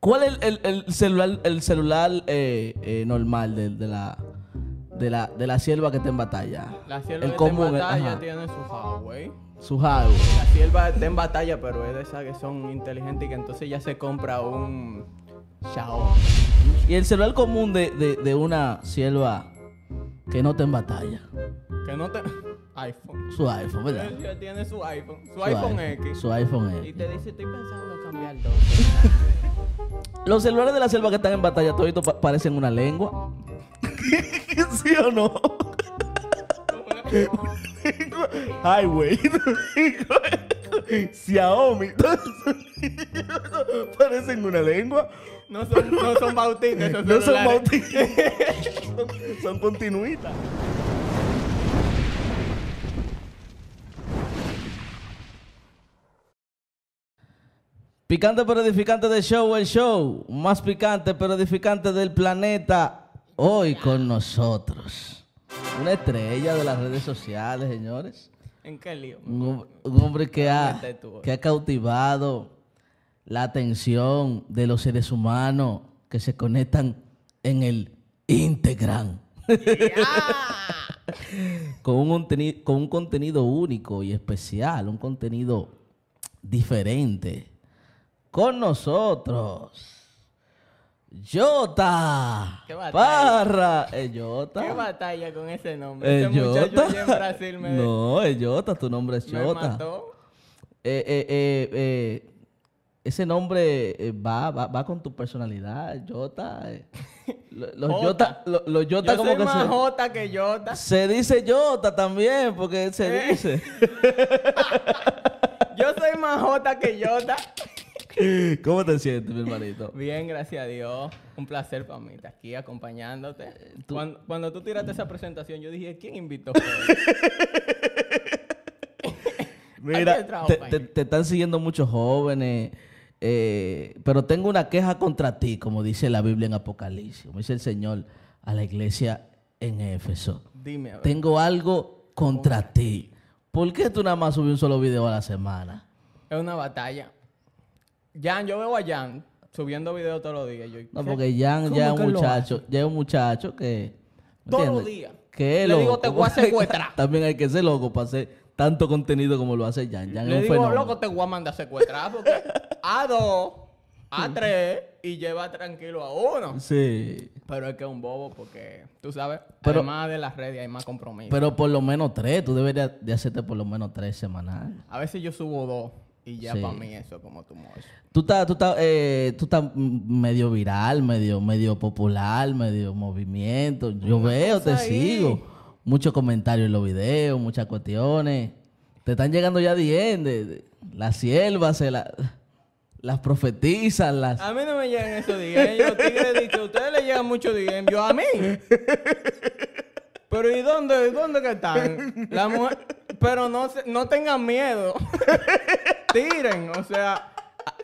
¿Cuál es el, el, celular, el celular eh, eh, normal de, de, la de la de la sierva que está en batalla? La sierva que común, está en batalla tiene su Huawei. Su Huawei. La sierva está en batalla, pero es de esas que son inteligentes y que entonces ya se compra un Xiaomi. Y el celular común de, de, de una sierva que no está en batalla. Que no te iPhone. Su iPhone, ¿verdad? Tiene su iPhone. Su, iPhone, X. Su iPhone X. Y te dice, estoy pensando cambiar dos. Los celulares de la selva que están en batalla todito parecen una lengua. ¿Sí o no? Ay, güey. Xiaomi. Parecen una lengua. No son, no son bautistas. No son bautistas. son, continuitas. Picante pero edificante del show, el show más picante pero edificante del planeta, hoy con nosotros. Una estrella de las redes sociales, señores. ¿En qué lío? Un, hombre que ha, que ha cautivado la atención de los seres humanos que se conectan en el Instagram. con, un con un contenido único y especial, un contenido diferente con nosotros. Jota. ¿Qué batalla? Parra. Jota? ¿Qué batalla con ese nombre? ¿Es Jota? en Brasil No, es Jota. Tu nombre es Jota. ¿Me mató? Eh, eh, eh, eh, ese nombre eh, va, va, con tu personalidad, Jota. Eh, los Jota, los, Jota Yo soy más Jota que Jota. Se dice Jota también, porque se dice. Yo soy más Jota que Jota. ¿Cómo te sientes, mi hermanito? Bien, gracias a Dios. Un placer para mí estar aquí acompañándote. Eh, cuando, tú tiraste esa presentación, yo dije, ¿quién invitó? Mira, te, te, están siguiendo muchos jóvenes, eh, pero tengo una queja contra ti, como dice la Biblia en Apocalipsis, como dice el Señor a la iglesia en Éfeso. Dime, Tengo algo contra ti. ¿Por qué tú nada más subes un solo video a la semana? Es una batalla. Jan, yo veo a Jan subiendo videos todos los días. no, porque Jan ya es un muchacho, ya es un muchacho que... Todos los días. Que es digo, te voy a secuestrar. También hay que ser loco para hacer tanto contenido como lo hace Jan. Jan un digo, loco, te voy a mandar secuestrar porque a dos, a tres y lleva tranquilo a uno. Sí. Pero es que es un bobo porque, tú sabes, pero, además de las redes hay más compromiso. Pero por lo menos tres. Tú deberías de hacerte por lo menos tres semanales. A veces yo subo dos. Y ya para mí eso es como tu Tú estás tú estás eh, tú estás medio viral, medio medio popular, medio movimiento. Yo veo, te sigo. Muchos comentarios en los videos, muchas cuestiones. Te están llegando ya de las siervas, las profetizan. las... A mí no me llegan esos DM. Yo, a ustedes les llegan mucho Yo, a mí. Pero ¿y dónde, dónde que están? Pero no, no tengan miedo. Tiren, o sea,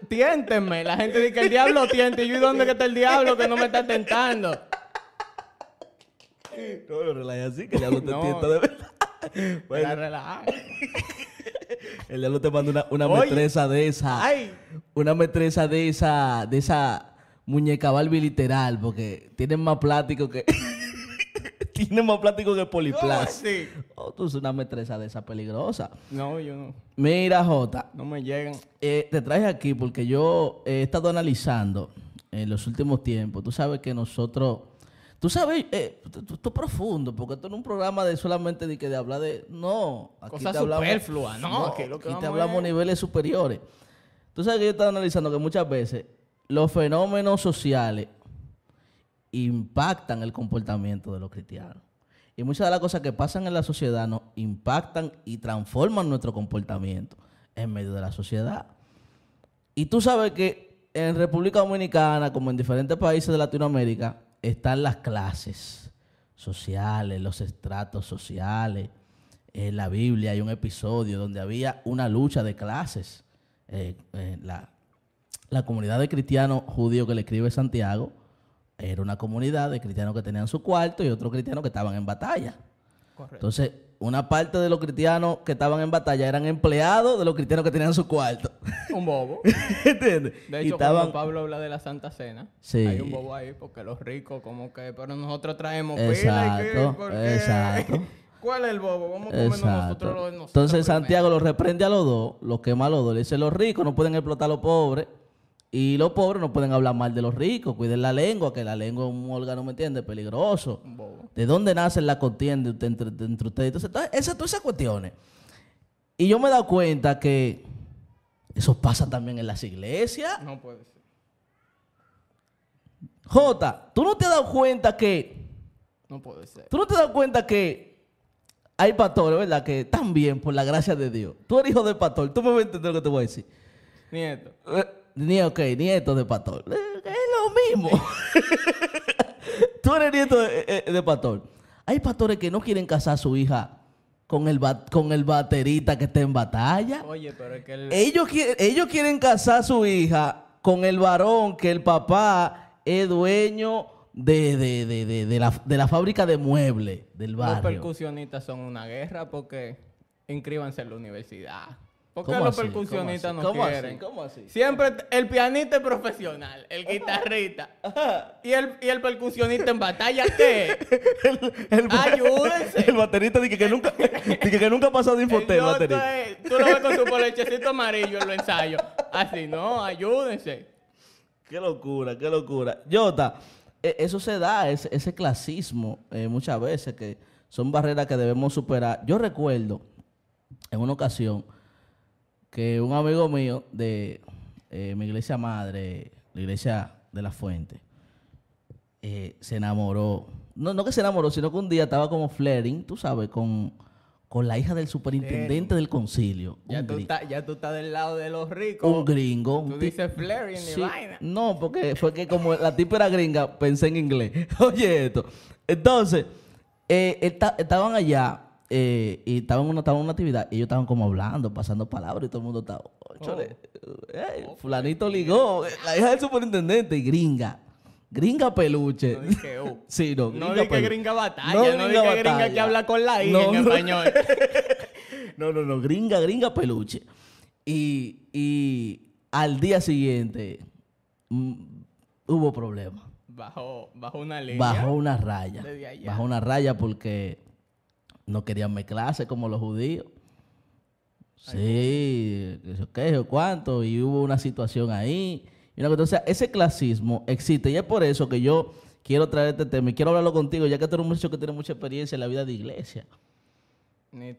tiéntenme. La gente dice que el diablo tiente. ¿Y yo y dónde que está el diablo que no me está tentando? No, lo relaja así, que el diablo te no, de verdad. Bueno. relaja. El diablo te manda una, una de esa. Una metresa de esa, de esa muñeca Barbie literal, porque tienen más plástico que tiene más plástico que Poliplas. sí. Oh, tú eres una metresa de esa peligrosa. No, yo no. Mira, Jota. No me llegan. Eh, te traje aquí porque yo he estado analizando en los últimos tiempos. Tú sabes que nosotros. Tú sabes, eh, esto profundo, porque esto no es un programa de solamente de, que de hablar de. No, aquí te hablamos. no, Y te hablamos a niveles superiores. Tú sabes que yo he estado analizando que muchas veces los fenómenos sociales impactan el comportamiento de los cristianos. Y muchas de las cosas que pasan en la sociedad nos impactan y transforman nuestro comportamiento en medio de la sociedad. Y tú sabes que en República Dominicana, como en diferentes países de Latinoamérica, están las clases sociales, los estratos sociales. En la Biblia hay un episodio donde había una lucha de clases. Eh, eh, la, la comunidad de cristianos judíos que le escribe Santiago era una comunidad de cristianos que tenían su cuarto y otros cristianos que estaban en batalla. Entonces, una parte de los cristianos que estaban en batalla eran empleados de los cristianos que tenían su cuarto. Un bobo. ¿Entiendes? De hecho, cuando Pablo habla de la Santa Cena, hay un bobo ahí porque los ricos como que, pero nosotros traemos exacto, ¿Cuál es el bobo? Vamos a nosotros nosotros Entonces Santiago los reprende a los dos, los quema a los dos, le dice, los ricos no pueden explotar a los pobres. Y los pobres no pueden hablar mal de los ricos, cuiden la lengua, que la lengua es un órgano, ¿me entiende Peligroso. ¿De dónde nace la contienda entre, ustedes? Entonces, todas esas, todas esas cuestiones. Y yo me he dado cuenta que eso pasa también en las iglesias. No puede ser. Jota, ¿tú no te has dado cuenta que... No puede ser. ¿Tú no te has dado cuenta que hay pastores, verdad? Que también, por la gracia de Dios. Tú eres hijo del pastor, tú me vas a entender lo que te voy a decir. Nieto. Eh, nieto nieto de pastor. Eh, es lo mismo. Tú eres nieto eh, eh, de, pastor. Hay pastores que no quieren casar a su hija con el, con el baterita que está en batalla. Oye, pero es que ellos, ellos quieren casar a su hija con el varón que el papá es dueño de, la, fábrica de muebles del barrio. Los percusionistas son una guerra porque inscríbanse en la universidad. ¿Por qué los percusionistas no ¿Cómo quieren? ¿Cómo así? Siempre el pianista es profesional, el guitarrista y el, y el percusionista en batalla, ¿qué? el, Ayúdense. El baterista dice que, nunca, dice que nunca ha pasado de baterista. tú lo ves con su polechecito amarillo en los ensayos. Así, no, ayúdense. Qué locura, qué locura. Jota, e, eso se da, ese, ese clasismo, eh, muchas veces, que son barreras que debemos superar. Yo recuerdo, en una ocasión, que un amigo mío de eh, mi iglesia madre, la iglesia de la fuente, eh, se enamoró. No, no que se enamoró, sino que un día estaba como flaring, tú sabes, con, la hija del superintendente del concilio. Ya tú, estás, del lado de los ricos. Un gringo. tú dices flaring y vaina. No, porque fue que como la tipa era gringa, pensé en inglés. Oye esto. Entonces, eh, estaban allá eh, y estaban en una, estaba una actividad y ellos estaban como hablando, pasando palabras y todo el mundo estaba, oh, chole, oh, eh, oh, fulanito ligó, la hija del superintendente, gringa. Gringa peluche. No dije, oh". sí, no, gringa, no gringa batalla, no, no gringa dije gringa que habla con la hija no, en español. no, no, no, gringa, gringa peluche. Y, y al día siguiente mm, hubo problemas. Bajo, una línea. Bajo una raya. Bajo una raya porque no querían clase como los judíos. Sí, qué cuánto, y hubo una situación ahí. Y o sea, ese clasismo existe y es por eso que yo quiero traer este tema y quiero hablarlo contigo, ya que tú eres un muchacho que tiene mucha experiencia en la vida de iglesia.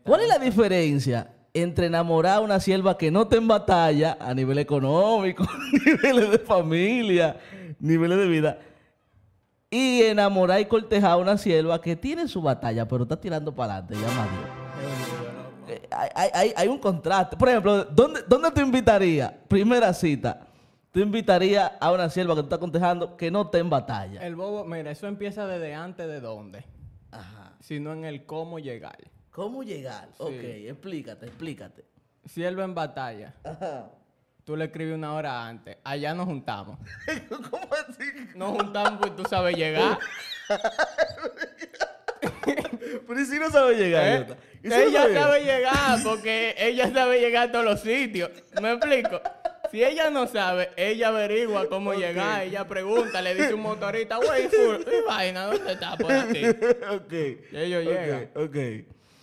¿Cuál es la diferencia entre enamorar a una sierva que no te en batalla a nivel económico, niveles de familia, niveles de vida? y enamorar y cortejar a una sierva que tiene su batalla, pero está tirando para adelante, llama eh, Hay, un contraste. Por ejemplo, ¿dónde, te invitaría? Primera cita. ¿Te invitaría a una sierva que tú estás contejando que no esté en batalla? El bobo, mira, eso empieza desde antes de dónde. Ajá. Sino en el cómo llegar. ¿Cómo llegar? Ok, explícate, explícate. Sierva en batalla. Ajá. Tú le escribes una hora antes. Allá nos juntamos. ¿Cómo así? Nos juntamos porque tú sabes llegar. Pero si no sabe llegar. ¿Eh? ella sabe? llegar porque ella sabe llegar a todos los sitios. ¿Me explico? Si ella no sabe, ella averigua cómo llegar, ella pregunta, le dice un motorista, güey, ¿qué vaina, ¿dónde está por aquí? Ok. Y ellos okay. llegan. Ok.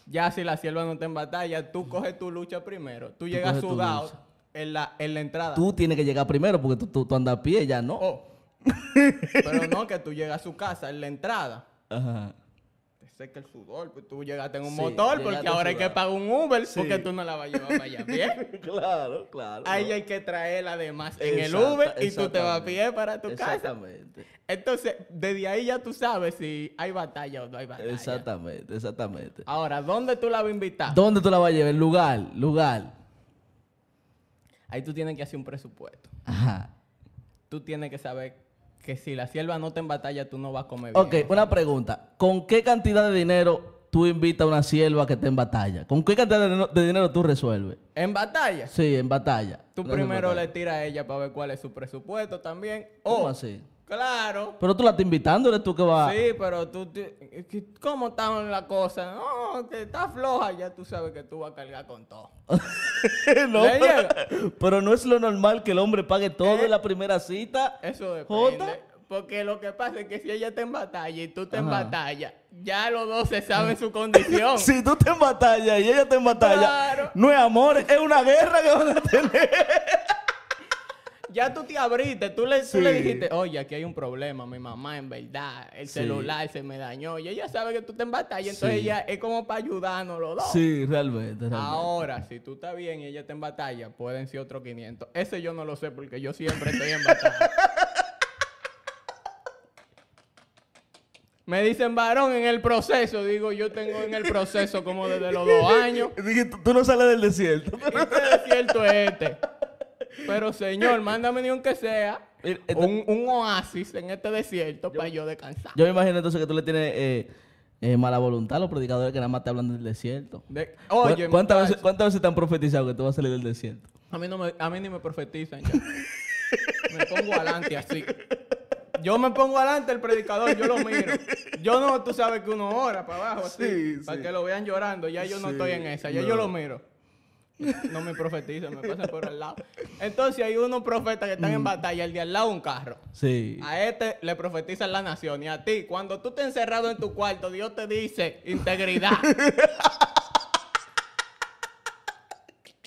Ya si la sierva no está en batalla, tú coges tu lucha primero. Tú, tú llegas sudado en la, en la entrada. Tú tienes que llegar primero porque tú, tú, andas a pie, ya no. Oh. Pero no, que tú llegas a su casa en la entrada. Ajá. Te seca el sudor, pues tú llegaste en un motor porque ahora hay que pagar un Uber porque tú no la vas a llevar para allá a pie. claro, claro. Ahí hay que traerla además en el Uber y tú te vas a pie para tu casa. Exactamente. Entonces, desde ahí ya tú sabes si hay batalla o no hay batalla. Exactamente, exactamente. Ahora, ¿dónde tú la vas a invitar? ¿Dónde tú la vas a llevar? Lugar, lugar. Ahí tú tienes que hacer un presupuesto. Ajá. Tú tienes que saber que si la sierva no te en batalla, tú no vas a comer bien. Ok, una pregunta. ¿Con qué cantidad de dinero tú invitas a una sierva que esté en batalla? ¿Con qué cantidad de, dinero, tú resuelves? ¿En batalla? Sí, en batalla. Tú primero le tiras a ella para ver cuál es su presupuesto también. O ¿Cómo así? Claro. Pero tú la estás invitando, eres tú que vas. Sí, pero tú. ¿Cómo están las cosas? No, que está floja, ya tú sabes que tú vas a cargar con todo. no, pero, no es lo normal que el hombre pague todo en eh, la primera cita. Eso depende. Porque lo que pasa es que si ella está en batalla y tú te en batalla, ya los dos se saben su condición. si tú te en batalla y ella te en batalla, no es amor, es una guerra que van a tener ya tú te abriste, tú le, le dijiste, oye, aquí hay un problema, mi mamá, en verdad, el celular se me dañó. Y ella sabe que tú estás en batalla, entonces ella es como para ayudarnos los dos. Sí, realmente, Ahora, si tú estás bien y ella está en batalla, pueden ser otros 500. Ese yo no lo sé porque yo siempre estoy en batalla. Me dicen varón en el proceso. Digo, yo tengo en el proceso como desde los dos años. Dije, tú no sales del desierto. Este desierto es este? Pero señor, mándame ni un que sea eh, un, oasis en este desierto para yo descansar. Yo me imagino entonces que tú le tienes eh, eh, mala voluntad a los predicadores que nada más te hablan del desierto. Oye, ¿Cuántas veces, te han profetizado que tú vas a salir del desierto? a mí, no me- a mí ni me profetizan ya. me pongo adelante así. Yo me pongo adelante el predicador, yo lo miro. Yo no, tú sabes que uno ora para abajo, así, para que lo vean llorando. Ya yo no estoy en esa, ya yo lo miro. No me profetiza, me pasa por al lado. Entonces hay unos profetas que están en mm. batalla, el de al lado un carro. Sí. A este le profetiza la nación. Y a ti, cuando tú te encerrado en tu cuarto, Dios te dice integridad.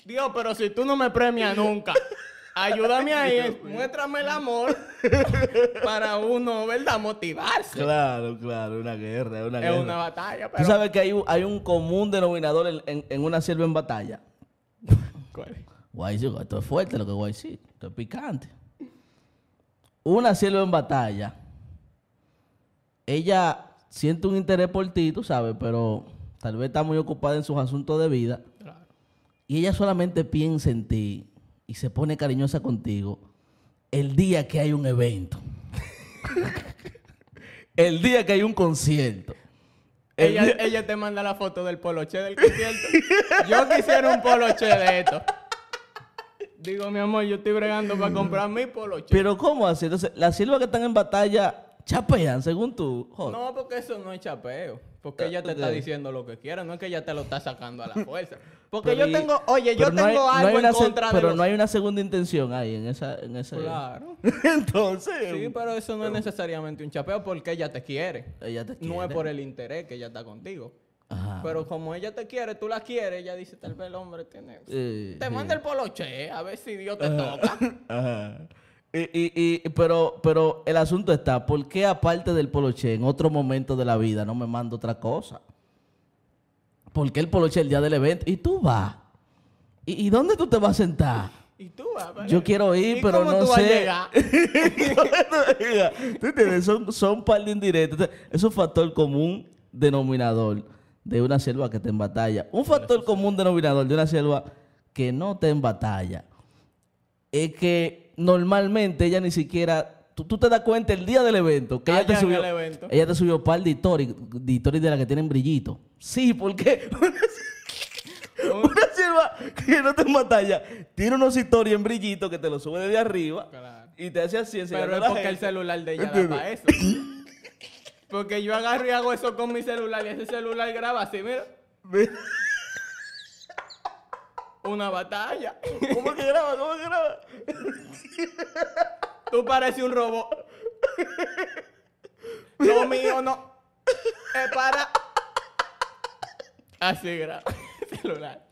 Dios, pero si tú no me premias nunca, ayúdame ahí, muéstrame el amor para uno, ¿verdad? Motivarse. Claro, claro, una guerra, una guerra. Es una batalla, Tú sabes que hay, un, común denominador en, en una sierva en batalla esto es fuerte lo que decir, esto es picante. Una cielo en batalla. Ella siente un interés por ti, tú sabes, pero tal vez está muy ocupada en sus asuntos de vida. Y ella solamente piensa en ti y se pone cariñosa contigo el día que hay un evento. el día que hay un concierto. Ella, te manda la foto del poloche del concierto. Yo quisiera un poloche de esto. Digo, mi amor, yo estoy bregando para comprar mi poloche. Pero ¿cómo así? Entonces, las silvas que están en batalla chapean, según tú. No, porque eso no es chapeo. Porque eh, ella te está diciendo lo que quiera, no es que ella te lo está sacando a la fuerza. Porque yo tengo, oye, yo tengo algo en contra Pero no hay una segunda intención ahí en esa... En claro. Entonces... Sí, pero eso no es necesariamente un chapeo porque ella te quiere. Ella te quiere. No es por el interés que ella está contigo. Ajá. Pero como ella te quiere, tú la quieres, ella dice, tal vez el hombre tiene... Eh, te manda el poloche, eh, a ver si Dios te toca. Ajá. Y, y, y, pero, pero el asunto está, ¿por qué aparte del poloche, en otro momento de la vida no me manda otra cosa? porque el poloche el día del evento. Y tú vas. ¿Y, dónde tú te vas a sentar? ¿Y tú vas? Yo quiero ir, pero no sé. a llegar? ¿Tú entiendes? Son, son par de indirectos. Es un factor común denominador de una selva que está en batalla. Un factor común denominador de una selva que no está en batalla es que normalmente ella ni siquiera tú, te das cuenta el día del evento que ella, ah, te subió, el evento. ella te subió par de historias de, de las que tienen brillito. Sí, porque Una sierva oh. que no te matalla Tiene unos historias en brillito que te lo sube desde arriba. Y te hace así. Pero es porque el celular de ella da para eso. porque yo agarro y hago eso con mi celular y ese celular graba así, mira. Una batalla. ¿Cómo que graba? ¿Cómo que graba? Tú pareces un robot. Lo mío no. Es para. Así grave. Celular.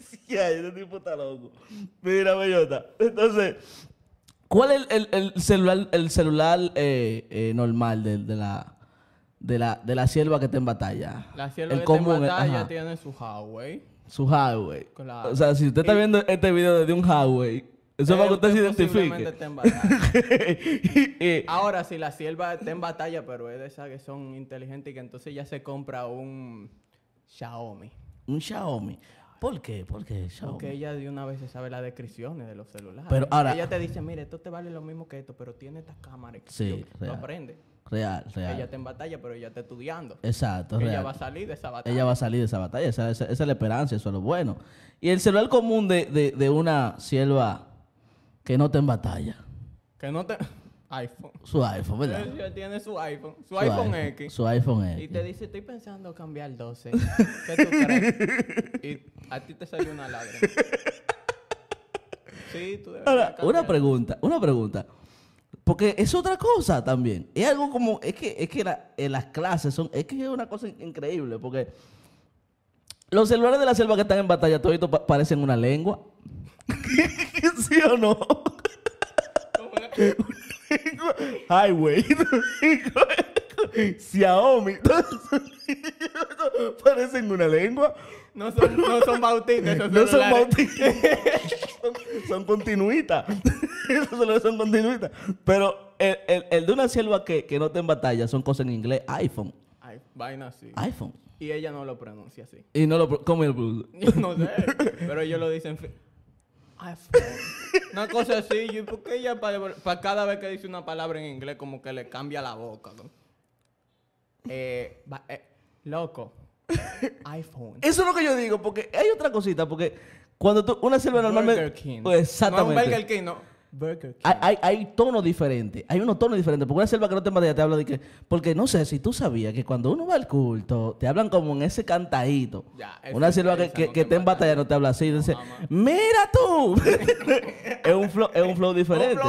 Sí, este tipo está loco. Mira, bellota. Entonces, ¿cuál es el, el, celular, el celular eh, eh, normal de, de, la. De la, de la sierva que está en batalla. La sierva que está en batalla tiene su Huawei. Su Huawei. O sea, si usted está viendo este video desde un Huawei, para va usted se en eh. Ahora, si la sierva está en batalla, pero es de esas que son inteligentes y que entonces ya se compra un Xiaomi. Un Xiaomi. ¿Por qué? ¿Por Porque ella de una vez se sabe las descripciones de los celulares. Pero ahora, ella te dice, mire, esto te vale lo mismo que esto, pero tiene estas cámaras. Sí, lo aprende. Real, real. Ella está en batalla, pero ella está estudiando. Exacto, Ella va a salir de esa batalla. Ella va a salir de esa batalla. Esa, es la esperanza, eso es lo bueno. Y el celular común de, de, de una sierva que no está en batalla. Que no te... iPhone. Su iPhone, ¿verdad? tiene su iPhone. Su, iPhone, X. Su iPhone X. Y te dice, estoy pensando cambiar 12. y a ti te salió una lágrima. sí, tú debes una pregunta, una pregunta. Porque es otra cosa también. Es algo como, es que, es que en eh, las clases son, es que es una cosa increíble, porque los celulares de la selva que están en batalla, todos parecen una lengua. ¿Sí o no? Highway. Xiaomi. Parecen una lengua. No son, no son bautistas. no son bautistas. son, continuitas. Solo son continuitas. Pero el, el, de una selva que, no está en batalla son cosas en inglés. iPhone. vaina sí. iPhone. Y ella no lo pronuncia así. ¿Y no lo, cómo el pronuncia? no sé. pero ellos lo dicen una cosa así. ¿Y porque ella para, cada vez que dice una palabra en inglés como que le cambia la boca? Eh, eh, loco. iPhone. Eso es lo que yo digo, porque hay otra cosita, porque cuando tú, una sirve normalmente pues, exactamente. Hay, hay, hay tonos diferentes. Hay unos tonos diferentes. Porque una selva que no te ya te habla de que. Porque no sé si tú sabías que cuando uno va al culto, te hablan como en ese cantadito. una selva que, que, te en batalla no te habla así. dice, ¡Mira tú! es, un flow, es un flow diferente.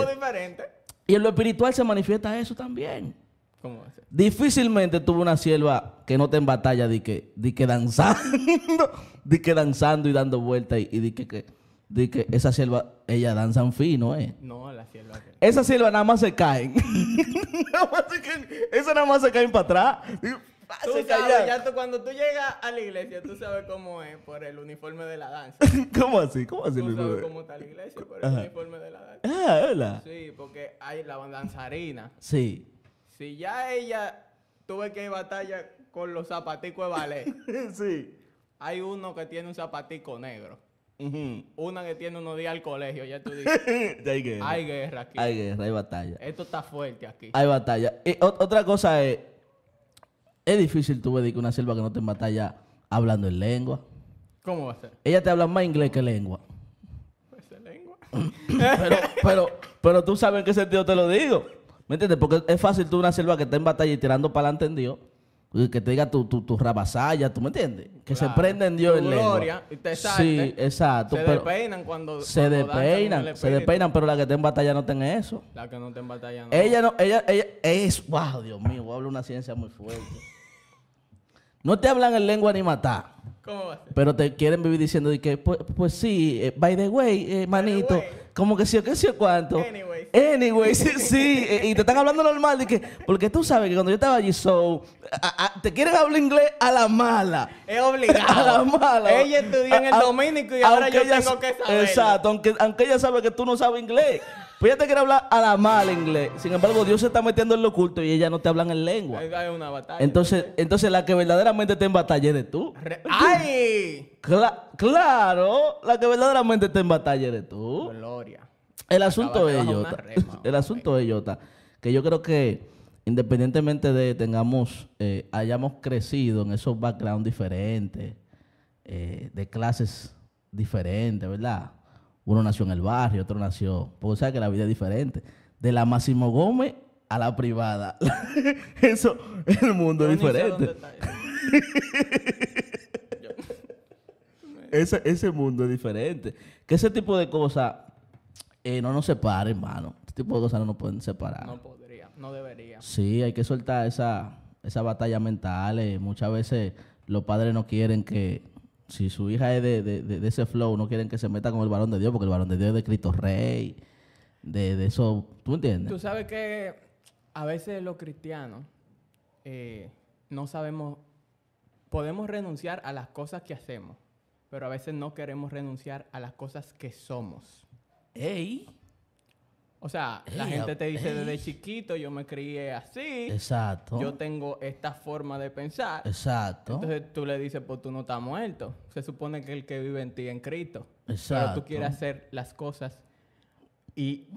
Y en lo espiritual se manifiesta eso también. ¿Cómo Difícilmente tuve una sierva que no te en batalla de que, de que danzando, de que danzando y dando vueltas y, de que, que de que esa sierva, ella danza fino, ¿eh? No, la sierva. Esa sierva nada más se caen. Esa nada más se caen para atrás. Ah, ya cuando tú llegas a la iglesia, tú sabes cómo es por el uniforme de la danza. ¿Cómo así? ¿Cómo así? Tú sabes cómo está la iglesia por el uniforme de la danza. Ah, ¿verdad? Sí, porque hay la danzarina. Sí. Si ya ella tuve que batalla con los zapaticos de ballet. sí. Hay uno que tiene un zapatico negro. Una que tiene unos días al colegio, ya tú dices. hay, guerra. hay aquí. Hay guerra, hay batalla. Esto está fuerte aquí. Hay batalla. Y otra cosa es, es difícil tú ver que una selva que no te mata ya hablando en lengua. ¿Cómo va a ser? Ella te habla más inglés que lengua. Pues es lengua. pero, pero, tú sabes en qué sentido te lo digo. ¿Me entiendes? Porque es fácil tú una selva que está en batalla y tirando para adelante en Dios. Que te diga tu, tu, tu ¿tú me entiendes? Que se prenden Dios en gloria, Y te sí, exacto. Se despeinan cuando. Se despeinan, se despeinan, pero la que estén en batalla no tiene eso. La que no estén en batalla no. Ella no, ella, ella es. ¡Wow! Dios mío, habla una ciencia muy fuerte. No te hablan en lengua ni matar. Pero te quieren vivir diciendo que, pues, pues sí, eh, by the way, eh, manito, como que sí o qué, sí o cuánto. anyway, sí, eh, y te están hablando normal, que, porque tú sabes que cuando yo estaba allí, te quieren hablar inglés a la mala. Es obligado. A la mala. Ella estudió en el dominico y ahora yo tengo que saber. Exacto, aunque, aunque ella sabe que tú no sabes inglés. Pues ella te quiere hablar a la mala inglés. Sin embargo, Dios se está metiendo en lo oculto y ella no te hablan en lengua. una batalla. Entonces, entonces la que verdaderamente está en batalla eres tú. ¡Ay! claro, la que verdaderamente está en batalla eres tú. Gloria. El asunto es, Jota. el asunto es, Jota, que yo creo que independientemente de tengamos, eh, hayamos crecido en esos backgrounds diferentes, eh, de clases diferentes, ¿verdad? Uno nació en el barrio, otro nació. Pues, o sea, que la vida es diferente. De la Máximo Gómez a la privada. Eso, el mundo es diferente. ese, mundo es diferente. Que ese tipo de cosas eh, no nos separen, hermano. Ese tipo de cosas no nos pueden separar. No podría, no debería. Sí, hay que soltar esa, batalla mental. Eh. Muchas veces los padres no quieren que si su hija es de, ese flow, no quieren que se meta con el varón de Dios, porque el varón de Dios es de Cristo Rey, de, eso, ¿tú entiendes? Tú sabes que a veces los cristianos eh, no sabemos, podemos renunciar a las cosas que hacemos, pero a veces no queremos renunciar a las cosas que somos. ¡Ey! O sea, la gente te dice desde chiquito, yo me crié así. Exacto. Yo tengo esta forma de pensar. Exacto. Entonces tú le dices, pues tú no estás muerto. Se supone que el que vive en ti es en Cristo. Exacto. Pero tú quieres hacer las cosas y,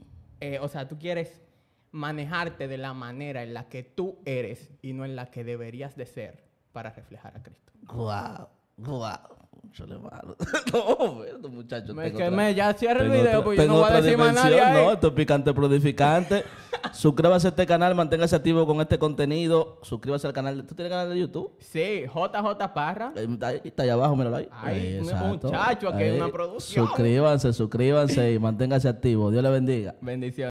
eh, o sea, tú quieres manejarte de la manera en la que tú eres y no en la que deberías de ser para reflejar a Cristo. Wow, wow. no, estos muchachos. Me ya el video porque yo no voy a decir No, esto es picante prodificante. Suscríbase a este canal, manténgase activo con este contenido. Suscríbase al canal. ¿Tú tienes canal de YouTube? Sí, JJ Parra. está, ahí, abajo, míralo ahí. Ahí, Exacto. muchacho, aquí hay una producción. Suscríbanse, suscríbanse y manténgase activo. Dios le bendiga. Bendiciones.